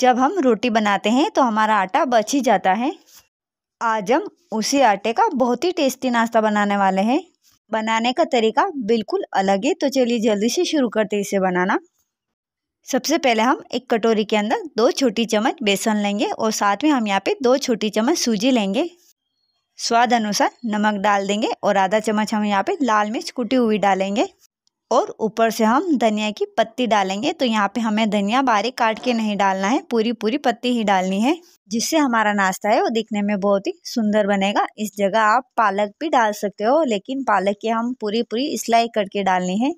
जब हम रोटी बनाते हैं तो हमारा आटा बच ही जाता है आज हम उसी आटे का बहुत ही टेस्टी नाश्ता बनाने वाले हैं बनाने का तरीका बिल्कुल अलग है तो चलिए जल्दी से शुरू करते हैं इसे बनाना सबसे पहले हम एक कटोरी के अंदर दो छोटी चम्मच बेसन लेंगे और साथ में हम यहाँ पे दो छोटी चम्मच सूजी लेंगे स्वाद अनुसार नमक डाल देंगे और आधा चम्मच हम यहाँ पे लाल मिर्च कुटी हुई डालेंगे और ऊपर से हम धनिया की पत्ती डालेंगे तो यहाँ पे हमें धनिया बारीक काट के नहीं डालना है पूरी पूरी पत्ती ही डालनी है जिससे हमारा नाश्ता है वो दिखने में बहुत ही सुंदर बनेगा इस जगह आप पालक भी डाल सकते हो लेकिन पालक की हम पूरी पूरी स्लाई करके डालनी है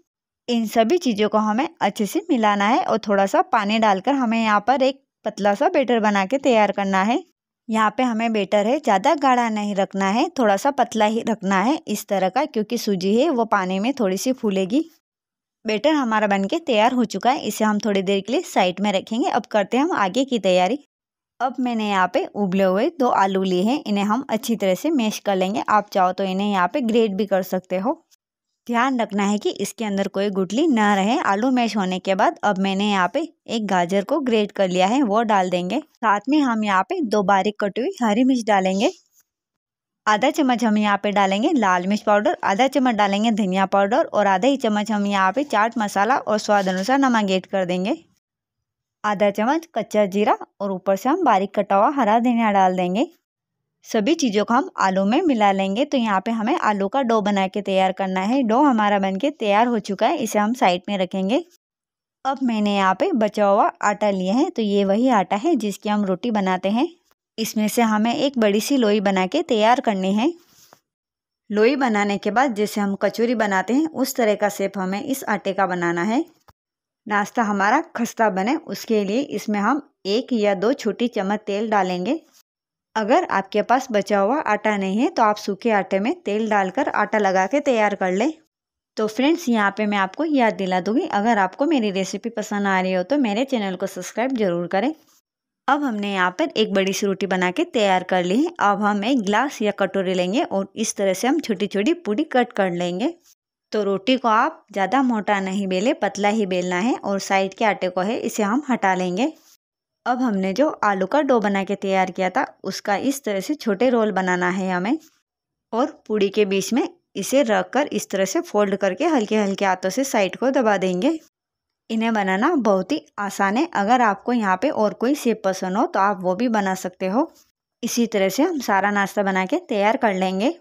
इन सभी चीज़ों को हमें अच्छे से मिलाना है और थोड़ा सा पानी डालकर हमें यहाँ पर एक पतला सा बेटर बना के तैयार करना है यहाँ पे हमें बेटर है ज़्यादा गाढ़ा नहीं रखना है थोड़ा सा पतला ही रखना है इस तरह का क्योंकि सूजी है वो पानी में थोड़ी सी फूलेगी बैटर हमारा बनके तैयार हो चुका है इसे हम थोड़ी देर के लिए साइड में रखेंगे अब करते हैं हम आगे की तैयारी अब मैंने यहाँ पे उबले हुए दो आलू लिए हैं इन्हें हम अच्छी तरह से मैश कर लेंगे आप चाहो तो इन्हें यहाँ पे ग्रेट भी कर सकते हो ध्यान रखना है कि इसके अंदर कोई गुटली ना रहे आलू मैश होने के बाद अब मैंने यहाँ पे एक गाजर को ग्रेट कर लिया है वो डाल देंगे साथ में हम यहाँ पे दो बारीक कटी हुई हरी मिर्च डालेंगे आधा चम्मच हम यहाँ पे डालेंगे लाल मिर्च पाउडर आधा चम्मच डालेंगे धनिया पाउडर और आधा ही चम्मच हम यहाँ पे चाट मसाला और स्वाद अनुसार नमक ऐड कर देंगे आधा चम्मच कच्चा जीरा और ऊपर से हम बारीक कटा हुआ हरा धनिया डाल देंगे सभी चीज़ों को हम आलू में मिला लेंगे तो यहाँ पे हमें आलू का डो बना के तैयार करना है डो हमारा बन के तैयार हो चुका है इसे हम साइड में रखेंगे अब मैंने यहाँ पे बचा हुआ आटा लिया है तो ये वही आटा है जिसकी हम रोटी बनाते हैं इसमें से हमें एक बड़ी सी लोई बना के तैयार करनी है लोई बनाने के बाद जैसे हम कचौरी बनाते हैं उस तरह का सेप हमें इस आटे का बनाना है नाश्ता हमारा खस्ता बने उसके लिए इसमें हम एक या दो छोटी चम्मच तेल डालेंगे अगर आपके पास बचा हुआ आटा नहीं है तो आप सूखे आटे में तेल डालकर आटा लगा के तैयार कर लें तो फ्रेंड्स यहाँ पे मैं आपको याद दिला दूँगी अगर आपको मेरी रेसिपी पसंद आ रही हो तो मेरे चैनल को सब्सक्राइब जरूर करें अब हमने यहाँ पर एक बड़ी सी रोटी बना के तैयार कर ली है अब हम एक गिलास या कटोरी लेंगे और इस तरह से हम छोटी छोटी पूड़ी कट कर लेंगे तो रोटी को आप ज़्यादा मोटा नहीं बेले पतला ही बेलना है और साइड के आटे को है इसे हम हटा लेंगे अब हमने जो आलू का डो बना के तैयार किया था उसका इस तरह से छोटे रोल बनाना है हमें और पूड़ी के बीच में इसे रख कर इस तरह से फोल्ड करके हल्के हल्के हाथों से साइड को दबा देंगे इन्हें बनाना बहुत ही आसान है अगर आपको यहाँ पे और कोई सेब पसंद हो तो आप वो भी बना सकते हो इसी तरह से हम सारा नाश्ता बना के तैयार कर लेंगे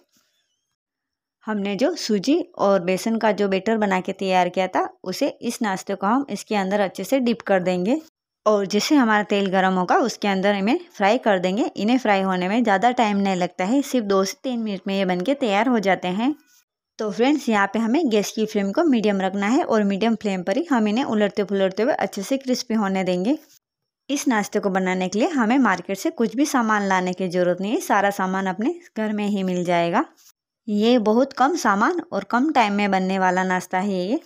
हमने जो सूजी और बेसन का जो बेटर बना के तैयार किया था उसे इस नाश्ते को हम इसके अंदर अच्छे से डिप कर देंगे और जैसे हमारा तेल गर्म होगा उसके अंदर इन्हें फ्राई कर देंगे इन्हें फ्राई होने में ज़्यादा टाइम नहीं लगता है सिर्फ दो से तीन मिनट में ये बन के तैयार हो जाते हैं तो फ्रेंड्स यहाँ पे हमें गैस की फ्लेम को मीडियम रखना है और मीडियम फ्लेम पर ही हम इन्हें उलटते फुलरते हुए अच्छे से क्रिस्पी होने देंगे इस नाश्ते को बनाने के लिए हमें मार्केट से कुछ भी सामान लाने की ज़रूरत नहीं है सारा सामान अपने घर में ही मिल जाएगा ये बहुत कम सामान और कम टाइम में बनने वाला नाश्ता है ये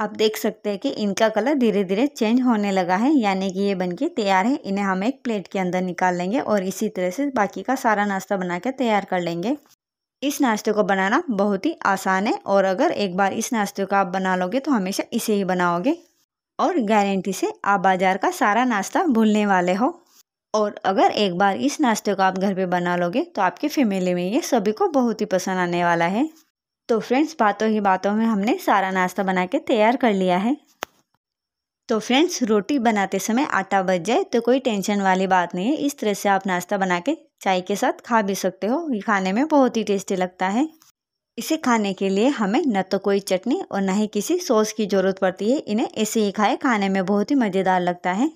आप देख सकते हैं कि इनका कलर धीरे धीरे चेंज होने लगा है यानी कि ये बनके तैयार है इन्हें हम एक प्लेट के अंदर निकाल लेंगे और इसी तरह से बाकी का सारा नाश्ता बना के तैयार कर लेंगे इस नाश्ते को बनाना बहुत ही आसान है और अगर एक बार इस नाश्ते को आप बना लोगे तो हमेशा इसे ही बनाओगे और गारंटी से आप बाज़ार का सारा नाश्ता भूलने वाले हो और अगर एक बार इस नाश्ते को आप घर पे बना लोगे तो आपकी फैमिली में ये सभी को बहुत ही पसंद आने वाला है तो फ्रेंड्स बातों ही बातों में हमने सारा नाश्ता बना के तैयार कर लिया है तो फ्रेंड्स रोटी बनाते समय आटा बच जाए तो कोई टेंशन वाली बात नहीं है इस तरह से आप नाश्ता बना के चाय के साथ खा भी सकते हो ये खाने में बहुत ही टेस्टी लगता है इसे खाने के लिए हमें न तो कोई चटनी और न ही किसी सॉस की ज़रूरत पड़ती है इन्हें ऐसे ही खाए खाने में बहुत ही मज़ेदार लगता है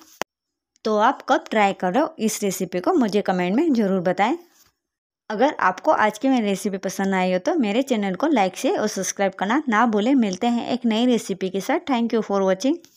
तो आप कब ट्राई करो इस रेसिपी को मुझे कमेंट में ज़रूर बताएं अगर आपको आज की मेरी रेसिपी पसंद आई हो तो मेरे चैनल को लाइक शेयर और सब्सक्राइब करना ना भूलें मिलते हैं एक नई रेसिपी के साथ थैंक यू फॉर वॉचिंग